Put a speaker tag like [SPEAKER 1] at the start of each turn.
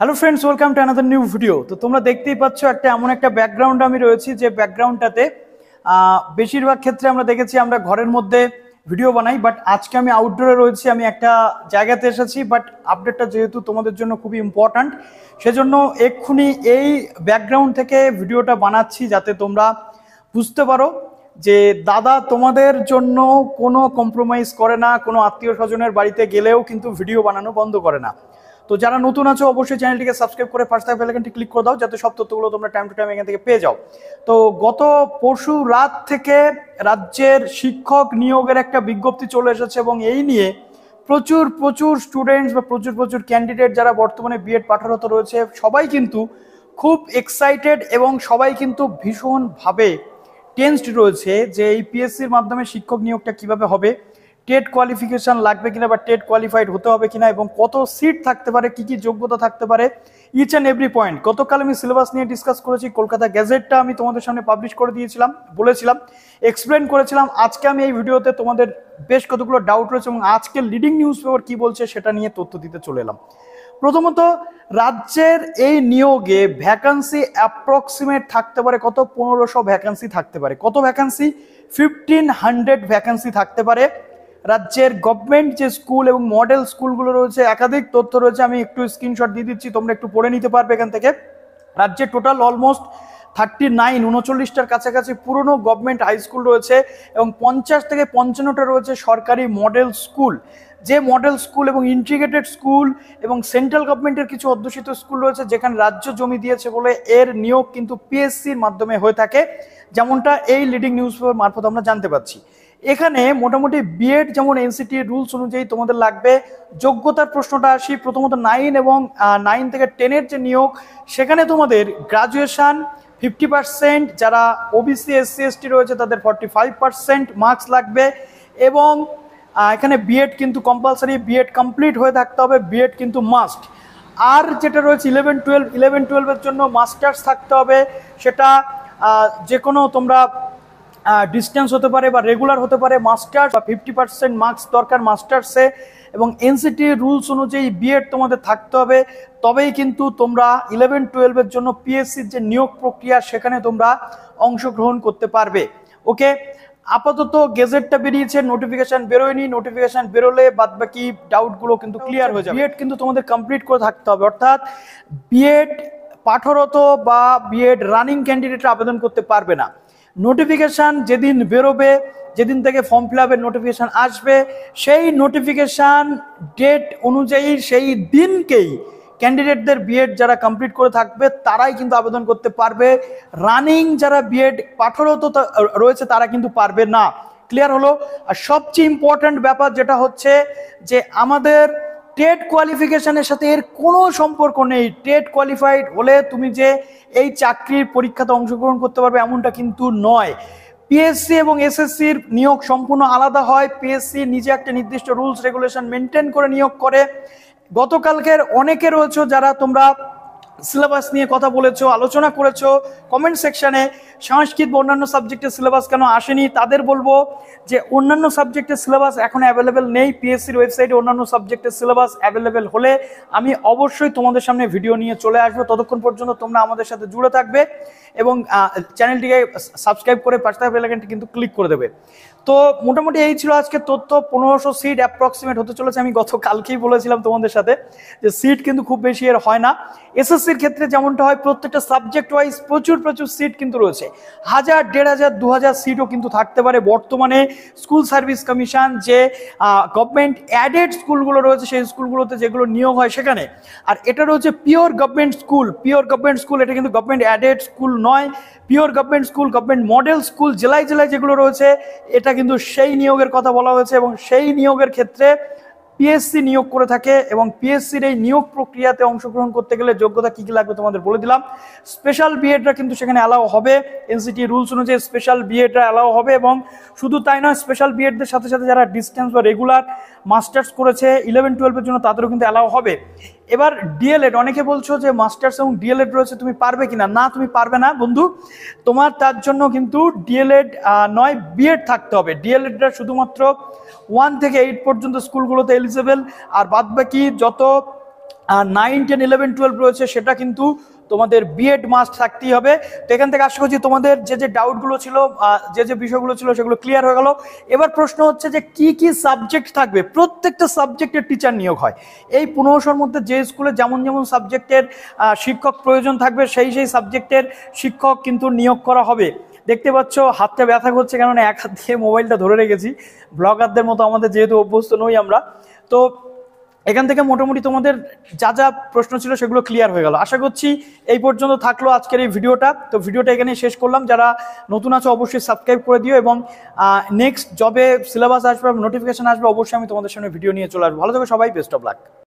[SPEAKER 1] hello friends welcome to another new video তো তোমরা দেখতেই পাচ্ছ একটা এমন একটা ব্যাকগ্রাউন্ড আমি রয়েছি যে ব্যাকগ্রাউন্ডটাতে বেশিরভাগ ক্ষেত্রে আমরা দেখেছি আমরা ঘরের মধ্যে ভিডিও বানাই বাট আজকে আমি আউটডোরে রয়েছি আমি একটা জায়গাতে এসেছি বাট আপডেটটা যেহেতু তোমাদের জন্য খুবই ইম্পর্ট্যান্ট সেজন্য এক্ষুনি এই ব্যাকগ্রাউন্ড থেকে ভিডিওটা বানাচ্ছি যাতে তোমরা বুঝতে পারো যে দাদা তোমাদের জন্য কোনো কম্প্রোমাইজ করে না কোনো আত্মীয় স্বজনের বাড়িতে গেলেও কিন্তু ভিডিও বানানো বন্ধ করে না তো যারা নতুন আছো অবশ্যই চ্যানেলটিকে সাবস্ক্রাইব করে ফার্স্ট টাইম বেলাইকনটি ক্লিক করে দাও যাতে সব তথ্যগুলো তোমরা টাইম টু টাইম এখান থেকে পেয়ে যাও তো গত পরশু রাত থেকে রাজ্যের শিক্ষক নিয়োগের একটা বিজ্ঞপ্তি চলে এসেছে এবং এই নিয়ে প্রচুর প্রচুর স্টুডেন্টস বা প্রচুর প্রচুর ক্যান্ডিডেট যারা বর্তমানে বিএড পাঠারত রয়েছে সবাই কিন্তু খুব এক্সাইটেড এবং সবাই কিন্তু ভীষণভাবে টেন্সড রয়েছে যে এই পিএসসির মাধ্যমে শিক্ষক নিয়োগটা কিভাবে হবে টেট কোয়ালিফিকেশান লাগবে কিনা বা টেট কোয়ালিফাইড হতে হবে কিনা এবং কত সিট থাকতে পারে কি কি যোগ্যতা থাকতে পারে ইচ অ্যান্ড এভরি পয়েন্ট গতকাল আমি সিলেবাস নিয়ে ডিসকাস করেছি কলকাতা গ্যাজেটটা আমি তোমাদের সামনে পাবলিশ করে দিয়েছিলাম বলেছিলাম এক্সপ্লেন করেছিলাম আজকে আমি এই ভিডিওতে তোমাদের বেশ কতগুলো ডাউট রয়েছে এবং আজকে লিডিং নিউজ পেপার কী বলছে সেটা নিয়ে তথ্য দিতে চলে এলাম প্রথমত রাজ্যের এই নিয়োগে ভ্যাকান্সি অ্যাপ্রক্সিমেট থাকতে পারে কত পনেরোশো ভ্যাকান্সি থাকতে পারে কত ভ্যাকান্সি ফিফটিন হান্ড্রেড ভ্যাকান্সি থাকতে পারে রাজ্যের গভর্নমেন্ট যে স্কুল এবং মডেল স্কুলগুলো রয়েছে একাধিক তথ্য রয়েছে আমি একটু স্ক্রিনশট দিয়ে দিচ্ছি তোমরা একটু পড়ে নিতে পারবে এখান থেকে রাজ্যে টোটাল অলমোস্ট থার্টি নাইন উনচল্লিশটার কাছাকাছি পুরনো গভর্নমেন্ট হাই স্কুল রয়েছে এবং পঞ্চাশ থেকে পঞ্চান্নটা রয়েছে সরকারি মডেল স্কুল যে মডেল স্কুল এবং ইন্টিগ্রেটেড স্কুল এবং সেন্ট্রাল গভর্নমেন্টের কিছু অধ্যুষিত স্কুল রয়েছে যেখানে রাজ্য জমি দিয়েছে বলে এর নিয়োগ কিন্তু পিএসসির মাধ্যমে হয়ে থাকে যেমনটা এই লিডিং নিউজ মারফত আমরা জানতে পারছি এখানে মোটামুটি বিএড যেমন এনসিটি রুলস অনুযায়ী তোমাদের লাগবে যোগ্যতার প্রশ্নটা আসি প্রথমত নাইন এবং নাইন থেকে টেনের যে নিয়োগ সেখানে তোমাদের গ্রাজুয়েশান ফিফটি পার্সেন্ট যারা ওবিসি এসসি এসটি রয়েছে তাদের ফর্টি ফাইভ পার্সেন্ট মার্কস লাগবে এবং এখানে বিএড কিন্তু কম্পালসারি বিএড কমপ্লিট হয়ে থাকতে হবে বিএড কিন্তু মাস্ট আর যেটা রয়েছে ইলেভেন টুয়েলভ ইলেভেন টুয়েলভের জন্য মাস্টার্স থাকতে হবে সেটা যে কোনো তোমরা ডিস্টেন্স হতে পারে বা রেগুলার হতে পারে মাস্টার্স বা ফিফটি পার্সেন্ট মার্কস দরকার মাস্টার্সে এবং এনসিটি রুলস অনুযায়ী বিএড তোমাদের থাকতে হবে তবেই কিন্তু তোমরা ইলেভেন টুয়েলভের জন্য পিএসসির যে নিয়োগ প্রক্রিয়া সেখানে তোমরা অংশগ্রহণ করতে পারবে ওকে আপাতত গেজেটটা বেরিয়েছে নোটিফিকেশন বেরোয়নি নোটিফিকেশন বেরোলে বাদ বাকি ডাউটগুলো কিন্তু ক্লিয়ার হয়ে যাবে বিএড কিন্তু তোমাদের কমপ্লিট করে থাকতে হবে অর্থাৎ বিএড পাঠরত বা বিএড রানিং ক্যান্ডিডেটরা আবেদন করতে পারবে না নোটিফিকেশান যেদিন বেরোবে যেদিন থেকে ফর্ম ফিল আপের নোটিফিকেশান আসবে সেই নোটিফিকেশান ডেট অনুযায়ী সেই দিনকেই ক্যান্ডিডেটদের বিএড যারা কমপ্লিট করে থাকবে তারাই কিন্তু আবেদন করতে পারবে রানিং যারা বিএড পাঠরত রয়েছে তারা কিন্তু পারবে না ক্লিয়ার হলো আর সবচেয়ে ইম্পর্ট্যান্ট ব্যাপার যেটা হচ্ছে যে আমাদের টেট কোয়ালিফিকেশনের সাথে এর কোনো সম্পর্ক নেই টেট কোয়ালিফাইড হলে তুমি যে এই চাকরির পরীক্ষাতে অংশগ্রহণ করতে পারবে এমনটা কিন্তু নয় পিএসসি এবং এসএসসির নিয়োগ সম্পূর্ণ আলাদা হয় পিএসসি নিজে একটা নির্দিষ্ট রুলস রেগুলেশন মেনটেন করে নিয়োগ করে গতকালকের অনেকে রয়েছে যারা তোমরা সিলেবাস নিয়ে কথা বলেছো আলোচনা করেছো কমেন্ট সেকশানে সংস্কৃত বা অন্যান্য সাবজেক্টের সিলেবাস কেন আসেনি তাদের বলবো যে অন্যান্য সাবজেক্টের সিলেবাস এখন অ্যাভেলেবেল নেই পিএসসির ওয়েবসাইটে অন্যান্য সাবজেক্টের সিলেবাস অ্যাভেলেবেল হলে আমি অবশ্যই তোমাদের সামনে ভিডিও নিয়ে চলে আসবো ততক্ষণ পর্যন্ত তোমরা আমাদের সাথে জুড়ে থাকবে এবং চ্যানেলটিকে সাবস্ক্রাইব করে পাঁচটা থাকা কিন্তু ক্লিক করে দেবে তো মোটামুটি এই ছিল আজকে তথ্য পনেরোশো সিট অ্যাপ্রক্সিমেট হতে চলেছে আমি গতকালকেই বলেছিলাম তোমাদের সাথে যে সিট কিন্তু খুব বেশি এর হয় না এসএসসি এর ক্ষেত্রে যেমনটা হয় প্রত্যেকটা সাবজেক্ট ওয়াইজ প্রচুর প্রচুর সিট কিন্তু রয়েছে হাজার দেড় হাজার দু হাজার সিটও কিন্তু থাকতে পারে বর্তমানে স্কুল সার্ভিস কমিশন যে গভর্নমেন্ট অ্যাডেড স্কুলগুলো রয়েছে সেই স্কুলগুলোতে যেগুলো নিয়োগ হয় সেখানে আর এটা রয়েছে pure government school pure government school এটা কিন্তু গভর্নমেন্ট অ্যাডেড স্কুল নয় pure government school government model school জেলায় জেলায় যেগুলো রয়েছে এটা কিন্তু সেই নিয়োগের কথা বলা হয়েছে এবং সেই নিয়োগের ক্ষেত্রে পিএসসি নিয়োগ করে থাকে এবং পিএসসির এই নিয়োগ প্রক্রিয়াতে অংশগ্রহণ করতে গেলে যোগ্যতা কি কি লাগবে তোমাদের বলে দিলাম স্পেশাল বিএডরা কিন্তু সেখানে অ্যালাও হবে এনসিটি রুলস অনুযায়ী স্পেশাল বিএডরা অ্যালাও হবে এবং শুধু তাই নয় স্পেশাল বিএডদের সাথে সাথে যারা ডিস্টেন্স বা রেগুলার মাস্টার্স করেছে ইলেভেন টুয়েলভের জন্য তাদেরও কিন্তু অ্যালাও হবে এবার ডিএলএড অনেকে বলছো যে মাস্টার্স এবং ডিএলএড রয়েছে তুমি পারবে কি না তুমি পারবে না বন্ধু তোমার তার জন্য কিন্তু ডিএলএড নয় বিএড থাকতে হবে ডিএলএডরা শুধুমাত্র ওয়ান থেকে এইট পর্যন্ত স্কুলগুলোতে এলিজেবেল আর বাদ বাকি যত নাইন টেন ইলেভেন টুয়েলভ রয়েছে সেটা কিন্তু তোমাদের বিএড মাস্ট থাকতেই হবে তো এখান থেকে আশা করছি তোমাদের যে যে ডাউটগুলো ছিল যে যে বিষয়গুলো ছিল সেগুলো ক্লিয়ার হয়ে গেল এবার প্রশ্ন হচ্ছে যে কি কি সাবজেক্ট থাকবে প্রত্যেকটা সাবজেক্টের টিচার নিয়োগ হয় এই পনেরোশোর মধ্যে যে স্কুলে যেমন যেমন সাবজেক্টের শিক্ষক প্রয়োজন থাকবে সেই সেই সাবজেক্টের শিক্ষক কিন্তু নিয়োগ করা হবে দেখতে পাচ্ছ হাতটা ব্যথা করছে কেননা এক হাত দিয়ে মোবাইলটা ধরে রেখেছি ব্লগারদের মতো আমাদের যেহেতু অভ্যস্ত নই আমরা তো এখান থেকে মোটামুটি তোমাদের যা যা প্রশ্ন ছিল সেগুলো ক্লিয়ার হয়ে গেল আশা করছি এই পর্যন্ত থাকলো আজকের এই ভিডিওটা তো ভিডিওটা এখানে শেষ করলাম যারা নতুন আছো অবশ্যই সাবস্ক্রাইব করে দিও এবং নেক্সট জবে সিলেবাস আসবে নোটিফিকেশন আসবে অবশ্যই আমি তোমাদের সামনে ভিডিও নিয়ে চলে আসবো ভালো থাকো সবাই বেস্ট অফ লাক